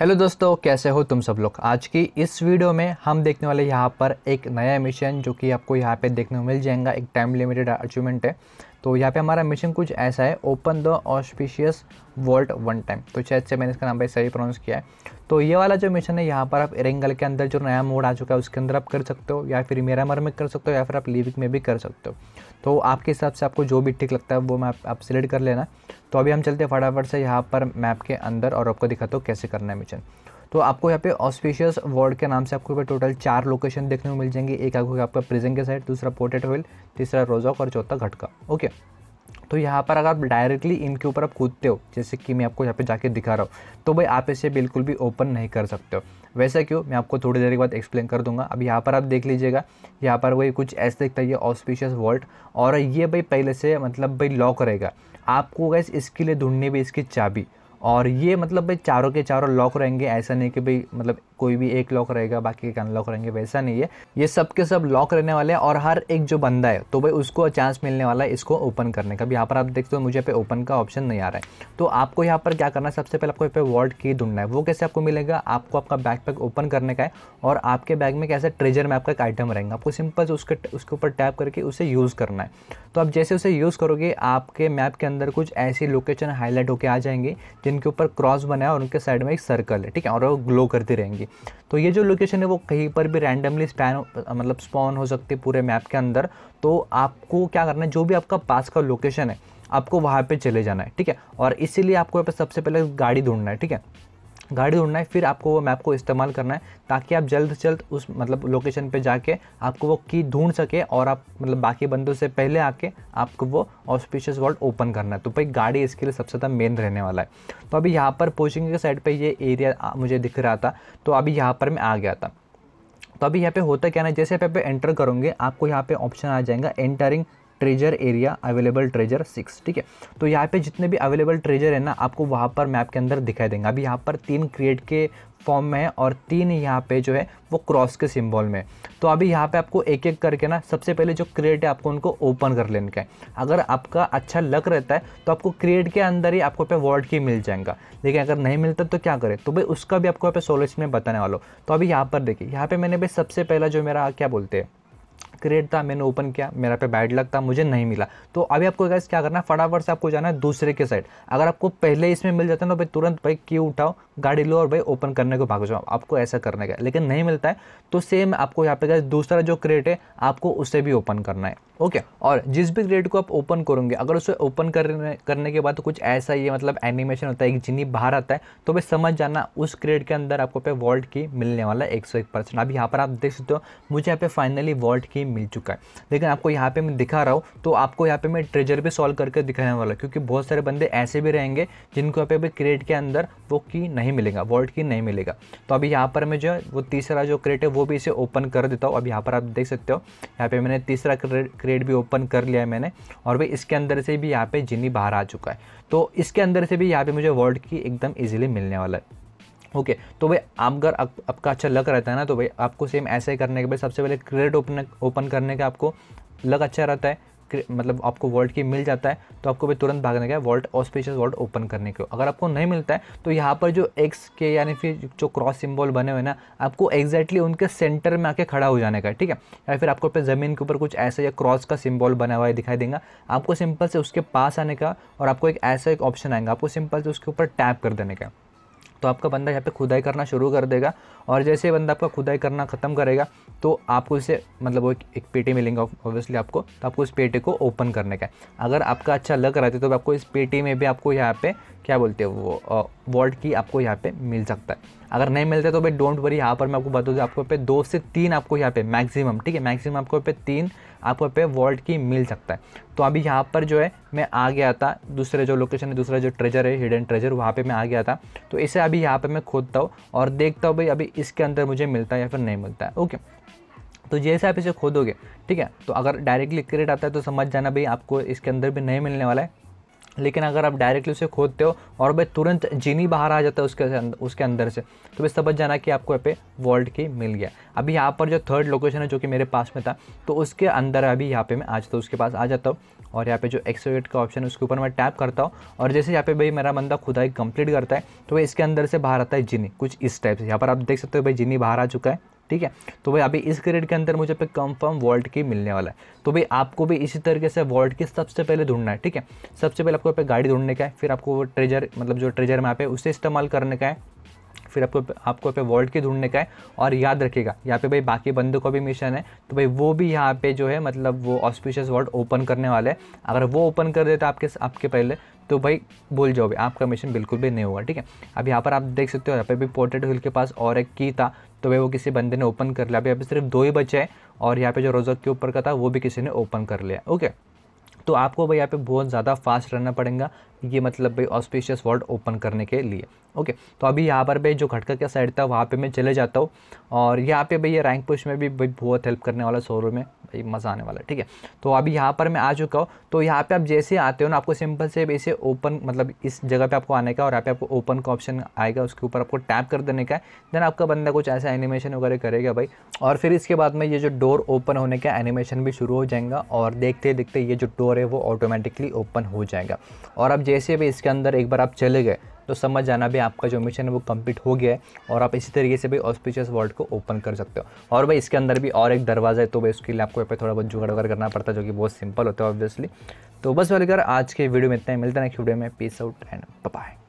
Hello दोस्तों कैसे हो तुम सब लोग आज की इस वीडियो में हम देखने वाले यहाँ पर एक नया मिशन जो कि आपको यहाँ पे देखने को मिल जाएगा एक टाइम लिमिटेड अचीवमेंट है तो यहाँ पे हमारा मिशन कुछ ऐसा है open the auspicious world one time तो शायद से मैंने इसका नाम भाई सही प्रोनाउंस किया है तो ये वाला जो मिशन है यहाँ पर आप एरेंगल के अंदर जो नया मोड आ चुका है उसके अंदर आप कर सकते हो या फिर मेरा मर में कर सकते हो या फिर आप लिविक में भी कर सकते हो तो आपके हिसाब से आपको जो भी ठीक लगता है वो मैप आप सिलेक्ट कर लेना तो अभी हम चलते हैं फटाफट से यहाँ पर मैप के अंदर और आपको दिखाता हूँ कैसे करना है मिशन तो आपको यहाँ पे ऑस्पिशियस वर्ड के नाम से आपको यहाँ टोटल चार लोकेशन देखने को मिल जाएंगे एक आपको आपका प्रिजेंट के साइड दूसरा पोर्टेट होल तीसरा रोजॉक और चौथा घटका ओके तो यहाँ पर अगर आप डायरेक्टली इनके ऊपर आप कूदते हो जैसे कि मैं आपको यहाँ पे जाके दिखा रहा हूँ तो भाई आप इसे बिल्कुल भी ओपन नहीं कर सकते हो वैसा क्यों मैं आपको थोड़ी देर के बाद एक्सप्लेन कर दूंगा अब यहाँ पर आप देख लीजिएगा यहाँ पर वही कुछ ऐसे दिखता है ये ऑस्पिशियस वॉल्ट और ये भाई पहले से मतलब भाई लॉक रहेगा आपको गैस इसके लिए ढूंढनी भी इसकी चाबी और ये मतलब भाई चारों के चारों लॉक रहेंगे ऐसा नहीं कि भाई मतलब कोई भी एक लॉक रहेगा बाकी एक अनलॉक रहेंगे वैसा नहीं है ये सब के सब लॉक रहने वाले हैं और हर एक जो बंदा है तो भाई उसको चांस मिलने वाला है इसको ओपन करने का भी यहाँ पर आप देखते हो मुझे पे ओपन का ऑप्शन नहीं आ रहा है तो आपको यहाँ पर क्या करना है सबसे पहले आपको यहाँ पे की ढूंढना है वो कैसे आपको मिलेगा आपको आपका पैक ओपन करने का है और आपके बैग में कैसे ट्रेजर मैप का एक आइटम रहेंगे आपको सिंपल उसके उसके ऊपर टैप करके उसे यूज़ करना है तो आप जैसे उसे यूज़ करोगे आपके मैप के अंदर कुछ ऐसी लोकेशन हाईलाइट होकर आ जाएंगे जिनके ऊपर क्रॉस बना है और उनके साइड में एक सर्कल है ठीक है और वो ग्लो करती रहेंगी तो ये जो लोकेशन है वो कहीं पर भी रैंडमली स्पैन मतलब स्पॉन हो सकती है पूरे मैप के अंदर तो आपको क्या करना है जो भी आपका पास का लोकेशन है आपको वहाँ पे चले जाना है ठीक है और इसीलिए आपको यहाँ पर सबसे पहले गाड़ी ढूंढना है ठीक है गाड़ी ढूंढना है फिर आपको वो मैप को इस्तेमाल करना है ताकि आप जल्द से जल्द उस मतलब लोकेशन पे जाके आपको वो की ढूंढ सके और आप मतलब बाकी बंदों से पहले आके आपको वो ऑस्पिशियस वर्ल्ड ओपन करना है तो भाई गाड़ी इसके लिए सबसे ज़्यादा मेन रहने वाला है तो अभी यहाँ पर पोचिंग के साइड पर ये एरिया मुझे दिख रहा था तो अभी यहाँ पर मैं आ गया था तो अभी यहाँ पे होता क्या ना जैसे आप यहाँ पे एंटर करोगे आपको यहाँ पे ऑप्शन आ जाएगा entering treasure area available treasure six ठीक है तो यहाँ पे जितने भी अवेलेबल ट्रेजर है ना आपको वहाँ पर मैप के अंदर दिखाई देंगे अभी यहाँ पर तीन क्रिएट के फॉर्म में है और तीन यहाँ पे जो है वो क्रॉस के सिंबल में तो अभी यहाँ पे आपको एक एक करके ना सबसे पहले जो क्रिएट है आपको उनको ओपन कर लेने का है अगर आपका अच्छा लक रहता है तो आपको क्रिएट के अंदर ही आपको पे वर्ड की मिल जाएगा लेकिन अगर नहीं मिलता तो क्या करें तो भाई उसका भी आपको यहाँ पे सोल्यूशन में बताने वाला हो तो अभी यहाँ पर देखिए यहाँ पर मैंने भाई सबसे पहला जो मेरा क्या बोलते हैं क्रेड था मैंने ओपन किया मेरा पे बैड लग था मुझे नहीं मिला तो अभी आपको गैस क्या करना है फटाफट से आपको जाना है दूसरे के साइड अगर आपको पहले इसमें मिल जाता है ना भाई तुरंत भाई क्यों उठाओ गाड़ी लो और भाई ओपन करने को भाग जाओ आपको ऐसा करने का लेकिन नहीं मिलता है तो सेम आपको यहाँ पे गैस दूसरा जो क्रेट है आपको उसे भी ओपन करना है ओके okay. और जिस भी ग्रेड को आप ओपन करोगे अगर उसे ओपन करने करने के बाद तो कुछ ऐसा ही मतलब एनिमेशन होता है कि जिन्हें बाहर आता है तो वे समझ जाना उस ग्रेड के अंदर आपको पे वॉल्ट की मिलने वाला है एक सौ एक परसेंट अब यहाँ पर आप देख सकते हो मुझे यहाँ पे फाइनली वॉल्ट की मिल चुका है लेकिन आपको यहाँ पर मैं दिखा रहा हूँ तो आपको यहाँ पर मैं ट्रेजर भी सॉल्व करके दिखाने वाला क्योंकि बहुत सारे बंदे ऐसे भी रहेंगे जिनको यहाँ पे अभी क्रेड के अंदर वो की नहीं मिलेगा वॉल्ट की नहीं मिलेगा तो अभी यहाँ पर मैं जो है वो तीसरा जो क्रेट है वो भी इसे ओपन कर देता हूँ अब यहाँ पर आप देख सकते हो यहाँ पर मैंने तीसरा क्रेड क्रेड भी ओपन कर लिया है मैंने और भाई इसके अंदर से भी यहाँ पे जिनी बाहर आ चुका है तो इसके अंदर से भी यहाँ पे मुझे वर्ल्ड की एकदम इजीली मिलने वाला है ओके okay, तो भाई आप अगर आपका अच्छा लग रहता है ना तो भाई आपको सेम ऐसे ही करने के भाई सबसे पहले क्रेड ओपन ओपन करने का आपको लग अच्छा रहता है मतलब आपको वॉल्ट की मिल जाता है तो आपको भी तुरंत भागने का है और स्पेशल वॉल्ट ओपन करने के अगर आपको नहीं मिलता है तो यहाँ पर जो एक्स के यानी फिर जो क्रॉस सिम्बॉल बने हुए ना आपको एक्जैक्टली उनके सेंटर में आके खड़ा हो जाने का ठीक है या फिर आपको ज़मीन के ऊपर कुछ ऐसा या क्रॉस का सिम्बॉल बना हुआ दिखाई देगा आपको सिंपल से उसके पास आने का और आपको एक ऐसा एक ऑप्शन आएगा आपको सिंपल से उसके ऊपर टैप कर देने का तो आपका बंदा यहाँ पे खुदाई करना शुरू कर देगा और जैसे बंदा आपका खुदाई करना ख़त्म करेगा तो आपको इसे मतलब वो एक पेटी मिलेंगे ऑब्वियसली आपको तो आपको इस पेटी को ओपन करने का है अगर आपका अच्छा लग रहा है तो आपको इस पेटी में भी आपको यहाँ पे क्या बोलते हैं वो वॉल्ट की आपको यहाँ पे मिल सकता है अगर नहीं मिलता तो भाई डोंट वरी यहाँ पर मैं आपको बता दूँ आपको पे दो से तीन आपको यहाँ पे मैक्सिमम ठीक है मैक्सिमम आपको पे तीन आपको पे वॉल्ट की मिल सकता है तो अभी यहाँ पर जो है मैं आ गया था दूसरे जो लोकेशन है दूसरा जो ट्रेजर है हिडन ट्रेजर वहाँ पे मैं आ गया था तो इसे अभी यहाँ पे मैं खोदता हूँ और देखता हूँ भाई अभी इसके अंदर मुझे मिलता है या फिर नहीं मिलता है ओके तो जैसे आप इसे खोदोगे ठीक है तो अगर डायरेक्टली क्रिएट आता है तो समझ जाना भाई आपको इसके अंदर भी नहीं मिलने वाला है लेकिन अगर आप डायरेक्टली उसे खोदते हो और भाई तुरंत जीनी बाहर आ जाता है उसके अंदर उसके अंदर से तो भाई समझ जाना कि आपको यहाँ पे वॉल्ट की मिल गया अभी यहाँ पर जो थर्ड लोकेशन है जो कि मेरे पास में था तो उसके अंदर अभी यहाँ पे मैं आ जाता हूँ उसके पास आ जाता हूँ और यहाँ पे जो एक्सोवेट का ऑप्शन है उसके ऊपर मैं टैप करता हूँ और जैसे यहाँ पे भाई मेरा बंदा खुदाई कंप्लीट करता है तो भाई इसके अंदर से बाहर आता है जीनी कुछ इस टाइप से यहाँ पर आप देख सकते हो भाई जीनी बाहर आ चुका है ठीक है तो भाई अभी इस ग्रेड के अंदर मुझे कंफर्म वॉल्ट की मिलने वाला है तो भाई आपको भी इसी तरीके से वॉल्ट की सबसे पहले ढूंढना है ठीक है सबसे पहले आपको गाड़ी ढूंढने का है फिर आपको ट्रेजर मतलब जो ट्रेजर मैप है उसे इस्तेमाल करने का है फिर आपको आपको पे वॉल्ट की ढूंढने का है और याद रखिएगा यहाँ पे भाई बाकी बंदों का भी मिशन है तो भाई वो भी यहाँ पे जो है मतलब वो ऑस्पिशियस वॉल्ट ओपन करने वाले हैं अगर वो ओपन कर देता आपके आपके पहले तो भाई बोल जाओगे आपका मिशन बिल्कुल भी नहीं होगा ठीक है अब यहाँ पर आप देख सकते हो यहाँ पे भी पोर्ट्रेट हिल के पास और एक की था तो भाई वो किसी बंदे ने ओपन कर लिया अभी अभी सिर्फ दो ही बचे हैं और यहाँ पे जो रोजक के ऊपर का था वो भी किसी ने ओपन कर लिया ओके तो आपको भाई यहाँ पे बहुत ज़्यादा फास्ट रहना पड़ेगा ये मतलब भाई ऑस्पिशियस वर्ड ओपन करने के लिए ओके तो अभी यहाँ पर भाई जो घटका का साइड था वहाँ पे मैं चले जाता हूँ और यहाँ पे भाई ये रैंक पुश में भी बहुत हेल्प करने वाला सोरो में भाई मज़ा आने वाला है ठीक है तो अभी यहाँ पर मैं आ चुका हूँ तो यहाँ पे आप जैसे आते हो ना आपको सिंपल से इसे ओपन मतलब इस जगह पे आपको आने का और यहाँ पे आपको ओपन का ऑप्शन आएगा उसके ऊपर आपको टैप कर देने का देन आपका बंदा कुछ ऐसा एनिमेशन वगैरह करेगा भाई और फिर इसके बाद में ये जो डोर ओपन होने का एनिमेशन भी शुरू हो जाएगा और देखते देखते ये जो डोर है वो ऑटोमेटिकली ओपन हो जाएगा और अब जैसे भी इसके अंदर एक बार आप चले गए तो समझ जाना भी आपका जो मिशन है वो कंप्लीट हो गया है और आप इसी तरीके से भी ऑस्पिशियस वर्ल्ड को ओपन कर सकते हो और भाई इसके अंदर भी और एक दरवाज़ा है तो भाई उसके लिए आपको यहाँ पर थोड़ा बहुत जुगाड़ वगैरह करना पड़ता है जो कि बहुत सिंपल होता है ऑब्वियसली तो बस वाले आज के वीडियो में इतना ही मिलता है नेक्स्ट वीडियो में पीस आउट एंड बाय